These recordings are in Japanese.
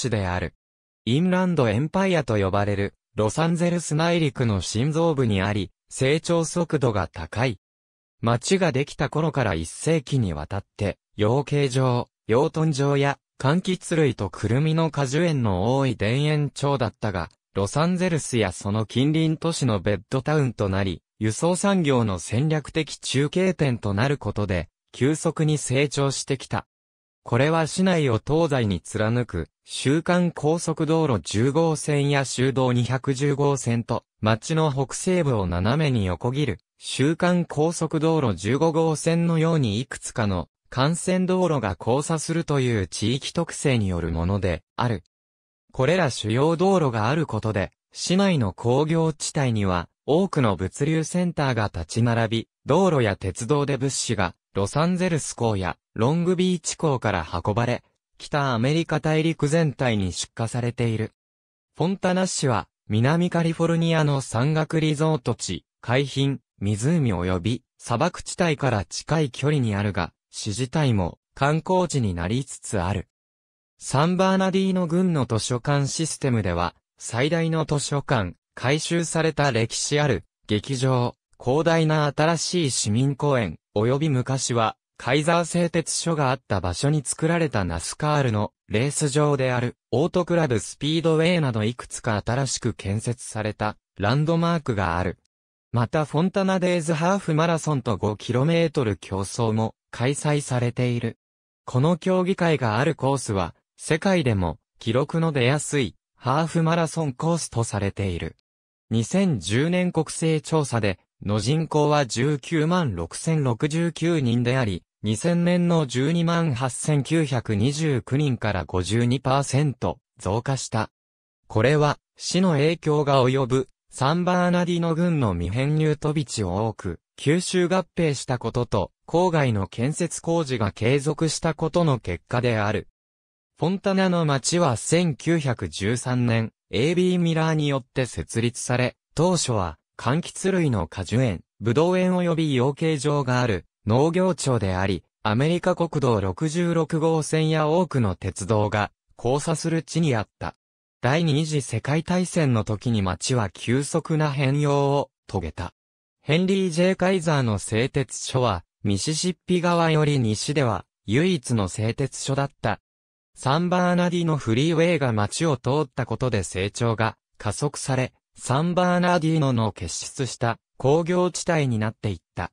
地である。インランドエンパイアと呼ばれる、ロサンゼルス内陸の心臓部にあり、成長速度が高い。町ができた頃から一世紀にわたって、養鶏場、養豚場や、柑橘類とクルミの果樹園の多い田園町だったが、ロサンゼルスやその近隣都市のベッドタウンとなり、輸送産業の戦略的中継点となることで、急速に成長してきた。これは市内を東西に貫く、週間高速道路10号線や州道210号線と、町の北西部を斜めに横切る、週間高速道路15号線のようにいくつかの、幹線道路が交差するという地域特性によるもので、ある。これら主要道路があることで、市内の工業地帯には、多くの物流センターが立ち並び、道路や鉄道で物資が、ロサンゼルス港やロングビーチ港から運ばれ、北アメリカ大陸全体に出荷されている。フォンタナ市は、南カリフォルニアの山岳リゾート地、海浜、湖及び砂漠地帯から近い距離にあるが、市自体も観光地になりつつある。サンバーナディーノ郡の図書館システムでは、最大の図書館、改修された歴史ある、劇場、広大な新しい市民公園、及び昔はカイザー製鉄所があった場所に作られたナスカールのレース場であるオートクラブスピードウェイなどいくつか新しく建設されたランドマークがある。またフォンタナデイズハーフマラソンと 5km 競争も開催されている。この競技会があるコースは世界でも記録の出やすいハーフマラソンコースとされている。2010年国勢調査での人口は19万6069人であり、2000年の128,929人から52%増加した。これは、死の影響が及ぶ、サンバーナディの軍の未編入飛び地を多く、吸収合併したことと、郊外の建設工事が継続したことの結果である。フォンタナの町は1913年、AB ミラーによって設立され、当初は、柑橘類の果樹園、ブドウ園及び養鶏場がある、農業庁であり、アメリカ国道66号線や多くの鉄道が交差する地にあった。第二次世界大戦の時に町は急速な変容を遂げた。ヘンリー・ジェイ・カイザーの製鉄所は、ミシシッピ川より西では、唯一の製鉄所だった。サンバーナディのフリーウェイが街を通ったことで成長が加速され、サンバーナディーノの結出した工業地帯になっていった。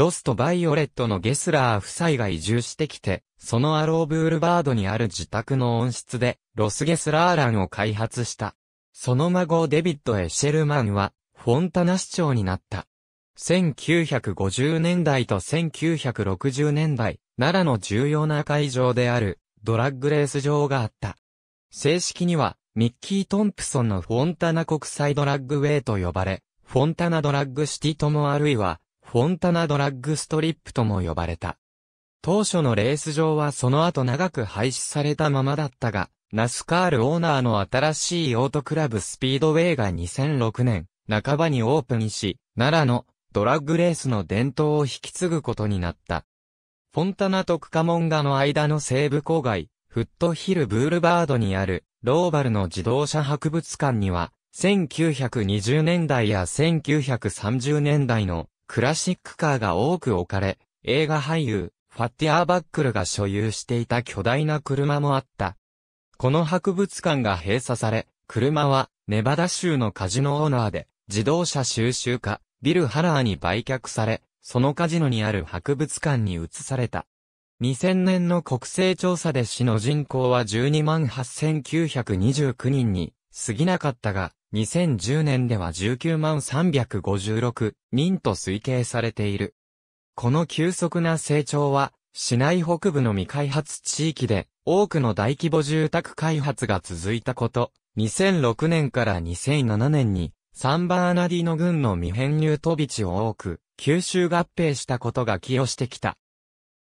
ロスト・バイオレットのゲスラー夫妻が移住してきて、そのアローブールバードにある自宅の温室で、ロスゲスラーランを開発した。その孫デビッド・エシェルマンは、フォンタナ市長になった。1950年代と1960年代、奈良の重要な会場である、ドラッグレース場があった。正式には、ミッキー・トンプソンのフォンタナ国際ドラッグウェイと呼ばれ、フォンタナドラッグシティともあるいは、フォンタナドラッグストリップとも呼ばれた。当初のレース場はその後長く廃止されたままだったが、ナスカールオーナーの新しいオートクラブスピードウェイが2006年、半ばにオープンし、奈良のドラッグレースの伝統を引き継ぐことになった。フォンタナとクカモンガの間の西部郊外、フットヒルブールバードにあるローバルの自動車博物館には、1920年代や1930年代のクラシックカーが多く置かれ、映画俳優、ファッティアーバックルが所有していた巨大な車もあった。この博物館が閉鎖され、車はネバダ州のカジノオーナーで自動車収集家、ビル・ハラーに売却され、そのカジノにある博物館に移された。2000年の国勢調査で市の人口は12万8929人に過ぎなかったが、2010年では19万356人と推計されている。この急速な成長は、市内北部の未開発地域で、多くの大規模住宅開発が続いたこと、2006年から2007年に、サンバーナディの軍の未編入飛び地を多く、吸収合併したことが寄与してきた。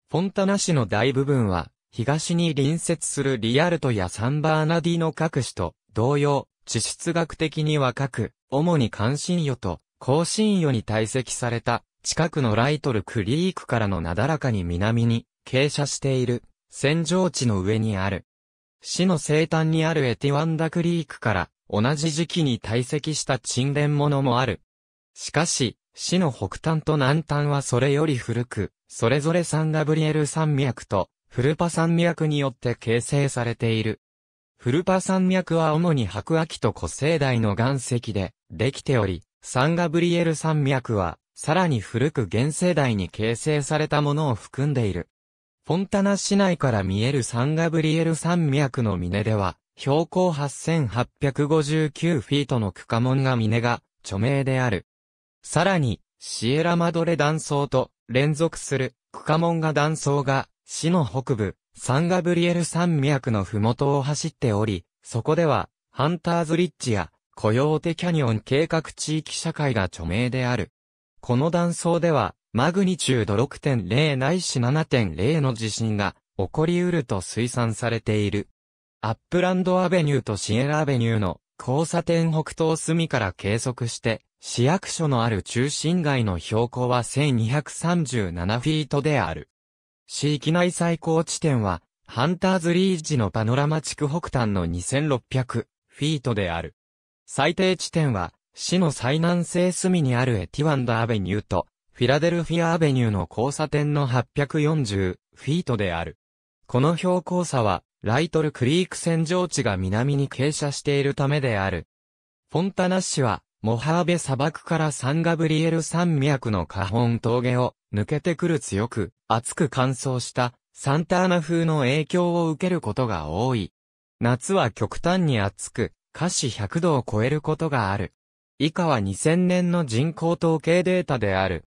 フォンタナ市の大部分は、東に隣接するリアルトやサンバーナディの各市と、同様、地質学的には各、主に関心与と、高信与に堆積された、近くのライトルクリークからのなだらかに南に、傾斜している、扇状地の上にある。市の西端にあるエティワンダクリークから、同じ時期に堆積した沈殿物もある。しかし、市の北端と南端はそれより古く、それぞれサンガブリエル山脈と、フルパ山脈によって形成されている。フルパ山脈は主に白亜紀と古生代の岩石でできており、サンガブリエル山脈は、さらに古く原生代に形成されたものを含んでいる。フォンタナ市内から見えるサンガブリエル山脈の峰では、標高8859フィートの区間門が峰が著名である。さらに、シエラマドレ断層と連続する区間門が断層が市の北部、サンガブリエル山脈のふもとを走っており、そこでは、ハンターズリッジや、コヨーテキャニオン計画地域社会が著名である。この断層では、マグニチュード6.0ないし7.0の地震が起こりうると推算されている。アップランドアベニューとシエラアベニューの交差点北東隅から計測して、市役所のある中心街の標高は1237フィートである。市域内最高地点は、ハンターズリージのパノラマ地区北端の2600フィートである。最低地点は、市の最南西隅にあるエティワンダアベニューと、フィラデルフィアアベニューの交差点の840フィートである。この標高差は、ライトルクリーク線上地が南に傾斜しているためである。フォンタナ市は、モハーベ砂漠からサンガブリエル山脈の下本峠を抜けてくる強く、暑く乾燥したサンターナ風の影響を受けることが多い。夏は極端に暑く、華氏100度を超えることがある。以下は2000年の人口統計データである。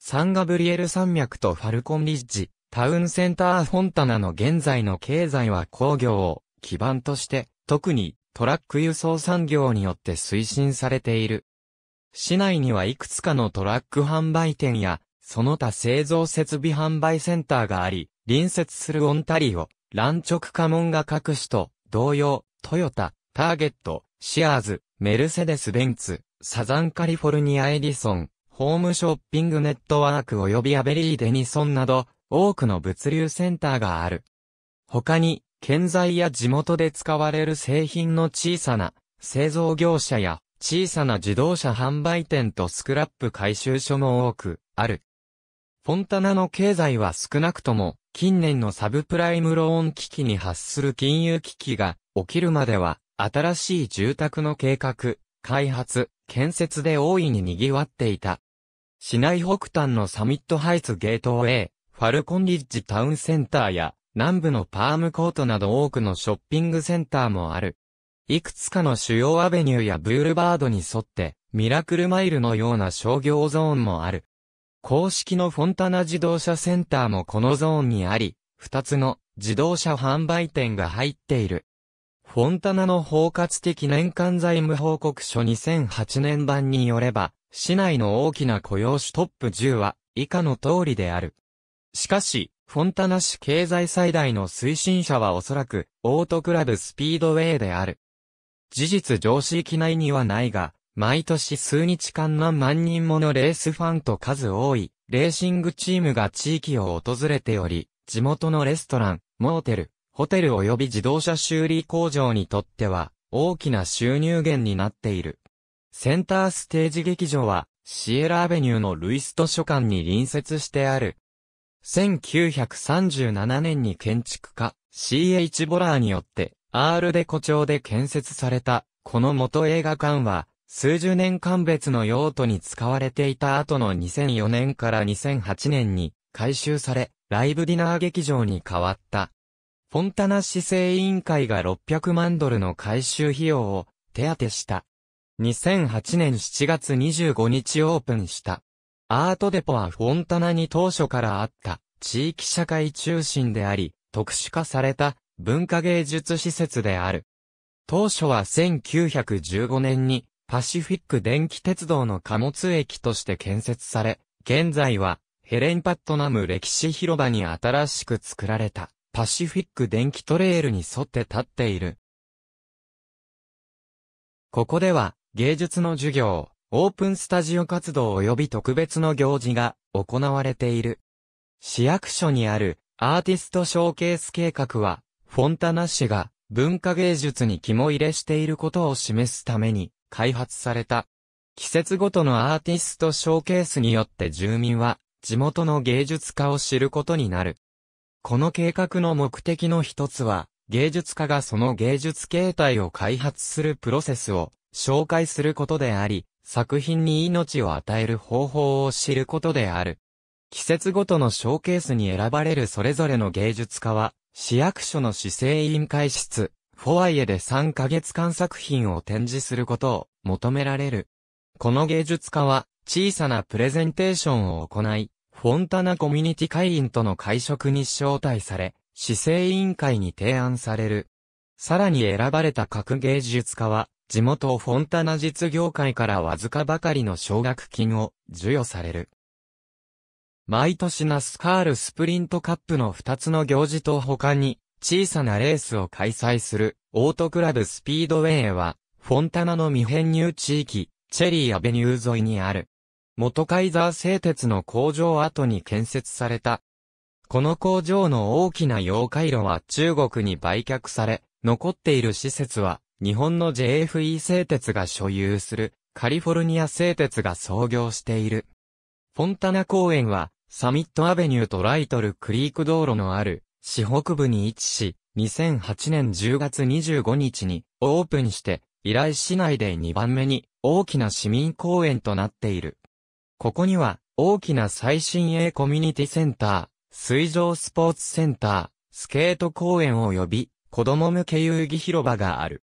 サンガブリエル山脈とファルコンリッジ、タウンセンターフォンタナの現在の経済は工業を基盤として、特にトラック輸送産業によって推進されている。市内にはいくつかのトラック販売店や、その他製造設備販売センターがあり、隣接するオンタリオ、ランチョクカモンガ各市と、同様、トヨタ、ターゲット、シアーズ、メルセデス・ベンツ、サザンカリフォルニア・エディソン、ホームショッピングネットワーク及びアベリー・デニソンなど、多くの物流センターがある。他に、建材や地元で使われる製品の小さな製造業者や小さな自動車販売店とスクラップ回収所も多くある。フォンタナの経済は少なくとも近年のサブプライムローン危機に発する金融危機が起きるまでは新しい住宅の計画、開発、建設で大いに賑わっていた。市内北端のサミットハイツゲートウェイ、ファルコンリッジタウンセンターや南部のパームコートなど多くのショッピングセンターもある。いくつかの主要アベニューやブールバードに沿って、ミラクルマイルのような商業ゾーンもある。公式のフォンタナ自動車センターもこのゾーンにあり、二つの自動車販売店が入っている。フォンタナの包括的年間財務報告書2008年版によれば、市内の大きな雇用主トップ10は以下の通りである。しかし、フォンタナ市経済最大の推進者はおそらく、オートクラブスピードウェイである。事実上市域内にはないが、毎年数日間何万人ものレースファンと数多い、レーシングチームが地域を訪れており、地元のレストラン、モーテル、ホテル及び自動車修理工場にとっては、大きな収入源になっている。センターステージ劇場は、シエラアベニューのルイス図書館に隣接してある、1937年に建築家 C.H. ボラーによって、アールデコ町で建設された、この元映画館は、数十年間別の用途に使われていた後の2004年から2008年に改修され、ライブディナー劇場に変わった。フォンタナ市政委員会が600万ドルの改修費用を手当てした。2008年7月25日オープンした。アートデポはフォンタナに当初からあった地域社会中心であり、特殊化された文化芸術施設である。当初は1915年にパシフィック電気鉄道の貨物駅として建設され、現在はヘレンパットナム歴史広場に新しく作られたパシフィック電気トレールに沿って立っている。ここでは芸術の授業、オープンスタジオ活動及び特別の行事が行われている。市役所にあるアーティストショーケース計画は、フォンタナ氏が文化芸術に肝入れしていることを示すために開発された。季節ごとのアーティストショーケースによって住民は地元の芸術家を知ることになる。この計画の目的の一つは、芸術家がその芸術形態を開発するプロセスを紹介することであり、作品に命を与える方法を知ることである。季節ごとのショーケースに選ばれるそれぞれの芸術家は、市役所の市政委員会室、フォワイエで3ヶ月間作品を展示することを求められる。この芸術家は、小さなプレゼンテーションを行い、フォンタナコミュニティ会員との会食に招待され、市政委員会に提案される。さらに選ばれた各芸術家は、地元フォンタナ実業界からわずかばかりの奨学金を授与される。毎年ナスカールスプリントカップの2つの行事と他に小さなレースを開催するオートクラブスピードウェイはフォンタナの未編入地域チェリーアベニュー沿いにある元カイザー製鉄の工場跡に建設された。この工場の大きな溶解路は中国に売却され、残っている施設は日本の JFE 製鉄が所有するカリフォルニア製鉄が創業している。フォンタナ公園はサミットアベニューとライトルクリーク道路のある市北部に位置し、2008年10月25日にオープンして、依頼市内で2番目に大きな市民公園となっている。ここには大きな最新鋭コミュニティセンター、水上スポーツセンター、スケート公園及び子供向け遊戯広場がある。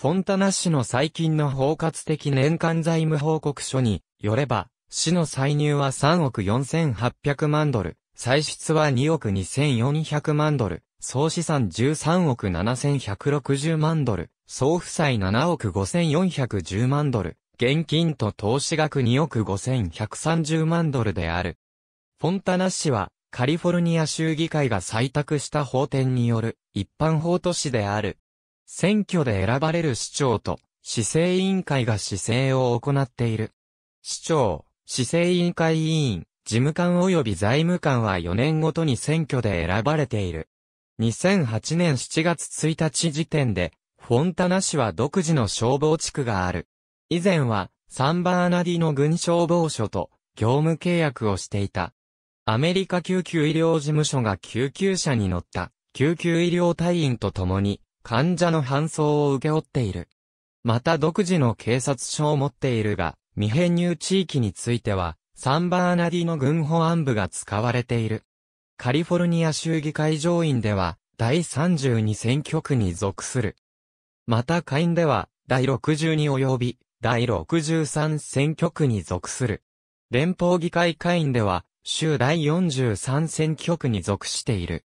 フォンタナ市の最近の包括的年間財務報告書によれば、市の歳入は3億4800万ドル、歳出は2億2400万ドル、総資産13億7160万ドル、総負債7億5410万ドル、現金と投資額2億5130万ドルである。フォンタナ市は、カリフォルニア州議会が採択した法典による一般法都市である選挙で選ばれる市長と、市政委員会が市政を行っている。市長、市政委員会委員、事務官及び財務官は4年ごとに選挙で選ばれている。2008年7月1日時点で、フォンタナ市は独自の消防地区がある。以前は、サンバーナディの軍消防署と業務契約をしていた。アメリカ救急医療事務所が救急車に乗った救急医療隊員と共に患者の搬送を請け負っている。また独自の警察署を持っているが、未編入地域については、サンバーナディの軍保安部が使われている。カリフォルニア州議会上院では、第32選挙区に属する。また下院では、第62及び、第63選挙区に属する。連邦議会会員では、州第43選挙区に属している。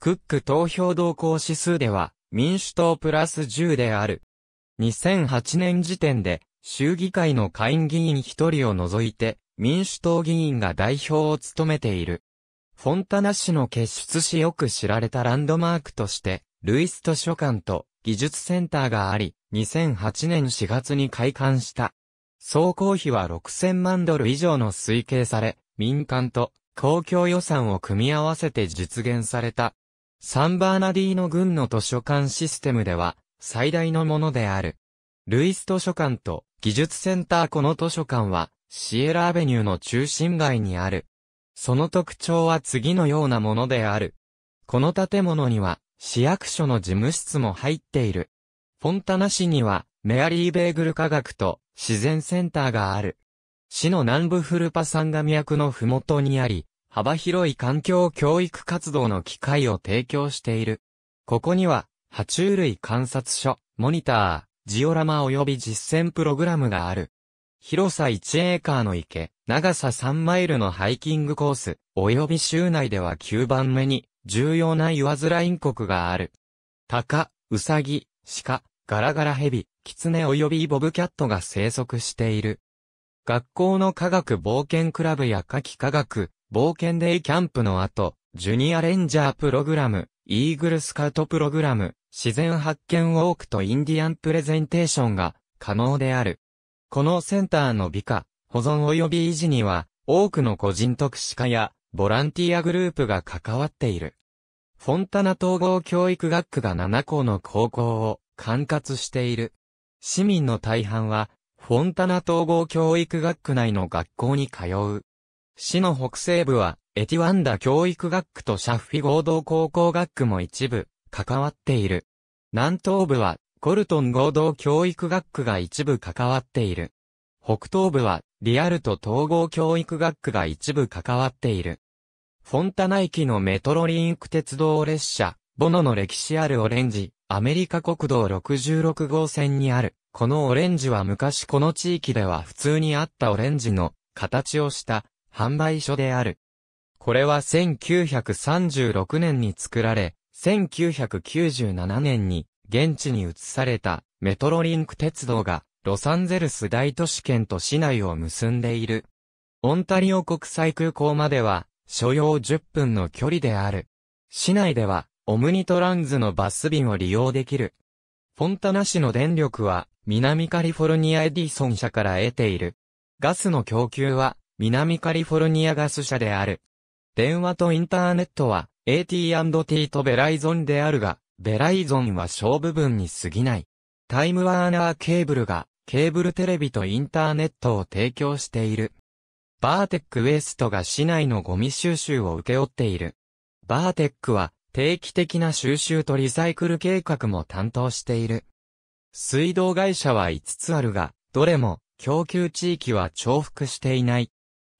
クック投票動向指数では、民主党プラス10である。2008年時点で、衆議会の下院議員1人を除いて、民主党議員が代表を務めている。フォンタナ市の結出しよく知られたランドマークとして、ルイス図書館と技術センターがあり、2008年4月に開館した。総工費は6000万ドル以上の推計され、民間と公共予算を組み合わせて実現されたサンバーナディーノ軍の図書館システムでは、最大のものである。ルイス図書館と技術センターこの図書館は、シエラアベニューの中心街にある。その特徴は次のようなものである。この建物には、市役所の事務室も入っている。フォンタナ市には、メアリー・ベーグル科学と自然センターがある。市の南部フルパ山が脈のふもとにあり、幅広い環境教育活動の機会を提供している。ここには、爬虫類観察所、モニター、ジオラマ及び実践プログラムがある。広さ1エーカーの池、長さ3マイルのハイキングコース、及び州内では9番目に、重要な岩面ライン国がある。鷹、ウサギ、鹿、ガラガラヘビ、キツネ及びボブキャットが生息している。学校の科学冒険クラブや夏季科学、冒険デイキャンプの後、ジュニアレンジャープログラム、イーグルスカウトプログラム、自然発見ウォークとインディアンプレゼンテーションが可能である。このセンターの美化、保存及び維持には、多くの個人特殊化やボランティアグループが関わっている。フォンタナ統合教育学区が7校の高校を管轄している。市民の大半は、フォンタナ統合教育学区内の学校に通う。市の北西部は、エティワンダ教育学区とシャッフィ合同高校学区も一部、関わっている。南東部は、コルトン合同教育学区が一部関わっている。北東部は、リアルと統合教育学区が一部関わっている。フォンタナ駅のメトロリンク鉄道列車、ボノの歴史あるオレンジ、アメリカ国道66号線にある。このオレンジは昔この地域では普通にあったオレンジの形をした販売所である。これは1936年に作られ、1997年に現地に移されたメトロリンク鉄道がロサンゼルス大都市圏と市内を結んでいる。オンタリオ国際空港までは所要10分の距離である。市内ではオムニトランズのバス便を利用できる。フォンタナ市の電力は南カリフォルニアエディソン社から得ている。ガスの供給は南カリフォルニアガス社である。電話とインターネットは AT&T とベライゾンであるが、ベライゾンは小部分に過ぎない。タイムワーナーケーブルがケーブルテレビとインターネットを提供している。バーテックウエストが市内のゴミ収集を請け負っている。バーテックは定期的な収集とリサイクル計画も担当している。水道会社は5つあるが、どれも供給地域は重複していない。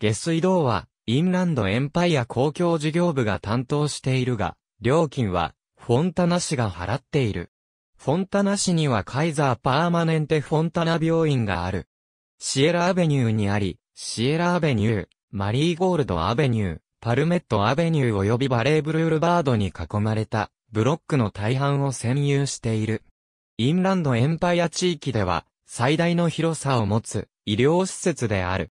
下水道は、インランドエンパイア公共事業部が担当しているが、料金は、フォンタナ市が払っている。フォンタナ市にはカイザーパーマネンテフォンタナ病院がある。シエラアベニューにあり、シエラアベニュー、マリーゴールドアベニュー、パルメットアベニュー及びバレーブルールバードに囲まれた、ブロックの大半を占有している。インランドエンパイア地域では、最大の広さを持つ、医療施設である。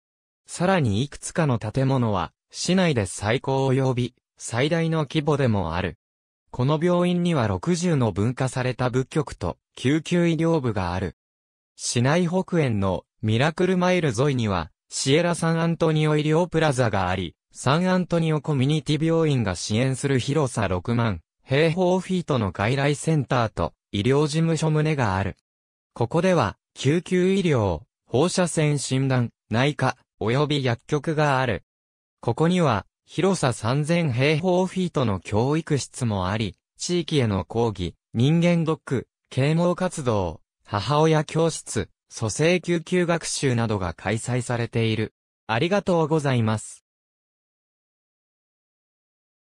さらにいくつかの建物は、市内で最高及び、最大の規模でもある。この病院には60の分化された部局と、救急医療部がある。市内北園のミラクルマイル沿いには、シエラ・サンアントニオ医療プラザがあり、サンアントニオコミュニティ病院が支援する広さ6万平方フィートの外来センターと医療事務所棟がある。ここでは、救急医療、放射線診断、内科、及び薬局がある。ここには、広さ3000平方フィートの教育室もあり、地域への講義、人間ドック、啓蒙活動、母親教室、蘇生救急学習などが開催されている。ありがとうございます。